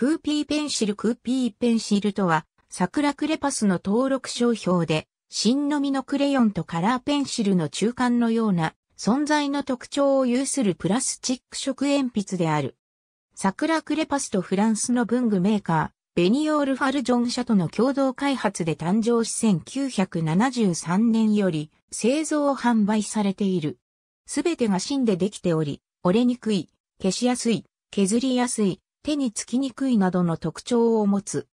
クーピーペンシルクーピーペンシルとは、桜クレパスの登録商標で、新のみのクレヨンとカラーペンシルの中間のような存在の特徴を有するプラスチック色鉛筆である。桜クレパスとフランスの文具メーカー、ベニオール・ファルジョン社との共同開発で誕生し1973年より製造販売されている。すべてが芯でできており、折れにくい、消しやすい、削りやすい、手につきにくいなどの特徴を持つ。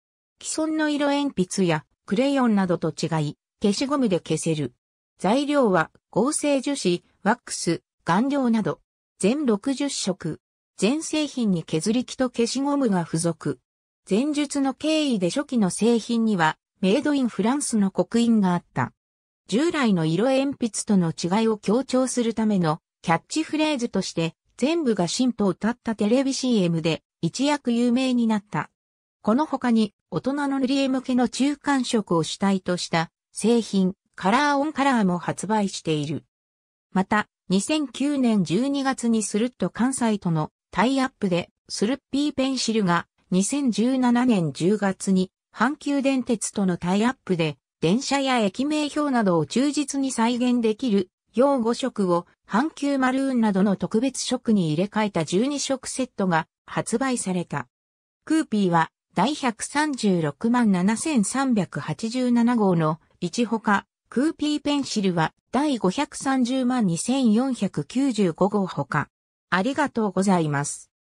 既存の色鉛筆やクレヨンなどと違い、消しゴムで消せる。材料は合成樹脂、ワックス、顔料など、全60色。全製品に削り器と消しゴムが付属。前述の経緯で初期の製品には、メイドインフランスの刻印があった。従来の色鉛筆との違いを強調するためのキャッチフレーズとして、全部が進歩をったテレビ CM で一躍有名になった。この他に、大人の塗り絵向けの中間色を主体とした製品、カラーオンカラーも発売している。また、2009年12月にスルッと関西とのタイアップで、スルッピーペンシルが2017年10月に阪急電鉄とのタイアップで、電車や駅名表などを忠実に再現できる、用語色を阪急マルーンなどの特別色に入れ替えた12色セットが発売された。クーピーは第136万7387号の1ほか、クーピーペンシルは第530万2495号ほか。ありがとうございます。